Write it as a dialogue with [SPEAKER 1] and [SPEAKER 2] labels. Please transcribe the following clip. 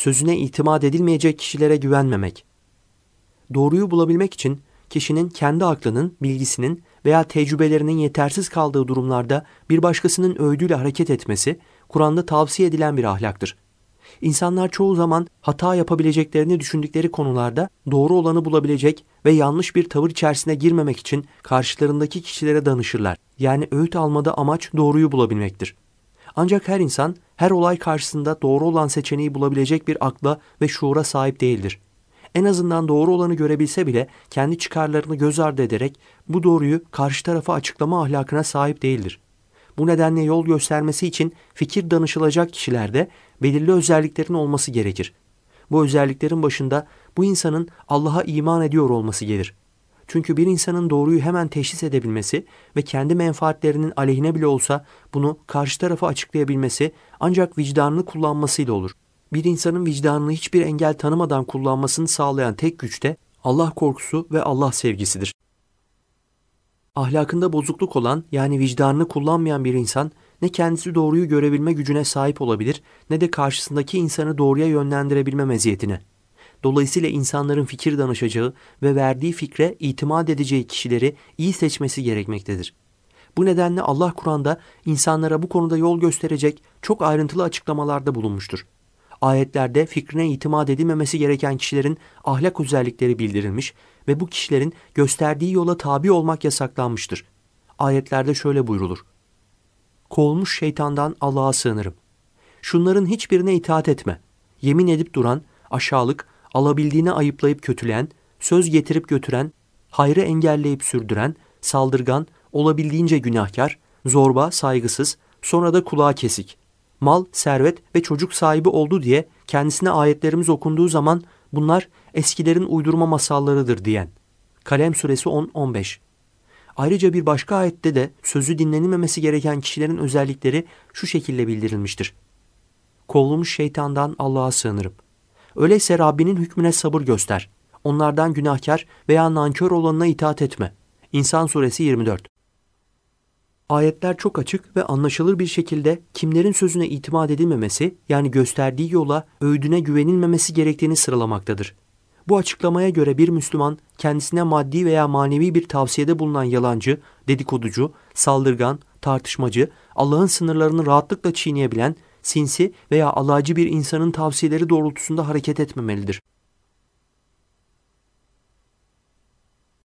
[SPEAKER 1] sözüne itimat edilmeyecek kişilere güvenmemek. Doğruyu bulabilmek için kişinin kendi aklının, bilgisinin veya tecrübelerinin yetersiz kaldığı durumlarda bir başkasının övdüğüyle hareket etmesi Kur'an'da tavsiye edilen bir ahlaktır. İnsanlar çoğu zaman hata yapabileceklerini düşündükleri konularda doğru olanı bulabilecek ve yanlış bir tavır içerisine girmemek için karşılarındaki kişilere danışırlar. Yani öğüt almada amaç doğruyu bulabilmektir. Ancak her insan her olay karşısında doğru olan seçeneği bulabilecek bir akla ve şuura sahip değildir. En azından doğru olanı görebilse bile kendi çıkarlarını göz ardı ederek bu doğruyu karşı tarafa açıklama ahlakına sahip değildir. Bu nedenle yol göstermesi için fikir danışılacak kişilerde belirli özelliklerin olması gerekir. Bu özelliklerin başında bu insanın Allah'a iman ediyor olması gelir. Çünkü bir insanın doğruyu hemen teşhis edebilmesi ve kendi menfaatlerinin aleyhine bile olsa bunu karşı tarafa açıklayabilmesi ancak vicdanını kullanmasıyla olur. Bir insanın vicdanını hiçbir engel tanımadan kullanmasını sağlayan tek güç de Allah korkusu ve Allah sevgisidir. Ahlakında bozukluk olan yani vicdanını kullanmayan bir insan ne kendisi doğruyu görebilme gücüne sahip olabilir ne de karşısındaki insanı doğruya yönlendirebilme meziyetine. Dolayısıyla insanların fikir danışacağı ve verdiği fikre itimat edeceği kişileri iyi seçmesi gerekmektedir. Bu nedenle Allah Kur'an'da insanlara bu konuda yol gösterecek çok ayrıntılı açıklamalarda bulunmuştur. Ayetlerde fikrine itimat edilmemesi gereken kişilerin ahlak özellikleri bildirilmiş ve bu kişilerin gösterdiği yola tabi olmak yasaklanmıştır. Ayetlerde şöyle buyrulur. Kovulmuş şeytandan Allah'a sığınırım. Şunların hiçbirine itaat etme. Yemin edip duran, aşağılık, alabildiğini ayıplayıp kötüleyen, söz getirip götüren, hayrı engelleyip sürdüren, saldırgan, olabildiğince günahkar, zorba, saygısız, sonra da kulağa kesik. Mal, servet ve çocuk sahibi oldu diye kendisine ayetlerimiz okunduğu zaman bunlar eskilerin uydurma masallarıdır diyen. Kalem suresi 10-15 Ayrıca bir başka ayette de sözü dinlenilmemesi gereken kişilerin özellikleri şu şekilde bildirilmiştir. Kovulmuş şeytandan Allah'a sığınırım.'' Öyleyse Rabbinin hükmüne sabır göster. Onlardan günahkar veya nankör olanına itaat etme. İnsan suresi 24 Ayetler çok açık ve anlaşılır bir şekilde kimlerin sözüne itimat edilmemesi yani gösterdiği yola öğüdüne güvenilmemesi gerektiğini sıralamaktadır. Bu açıklamaya göre bir Müslüman kendisine maddi veya manevi bir tavsiyede bulunan yalancı, dedikoducu, saldırgan, tartışmacı, Allah'ın sınırlarını rahatlıkla çiğneyebilen sinsi veya alaycı bir insanın tavsiyeleri doğrultusunda hareket etmemelidir.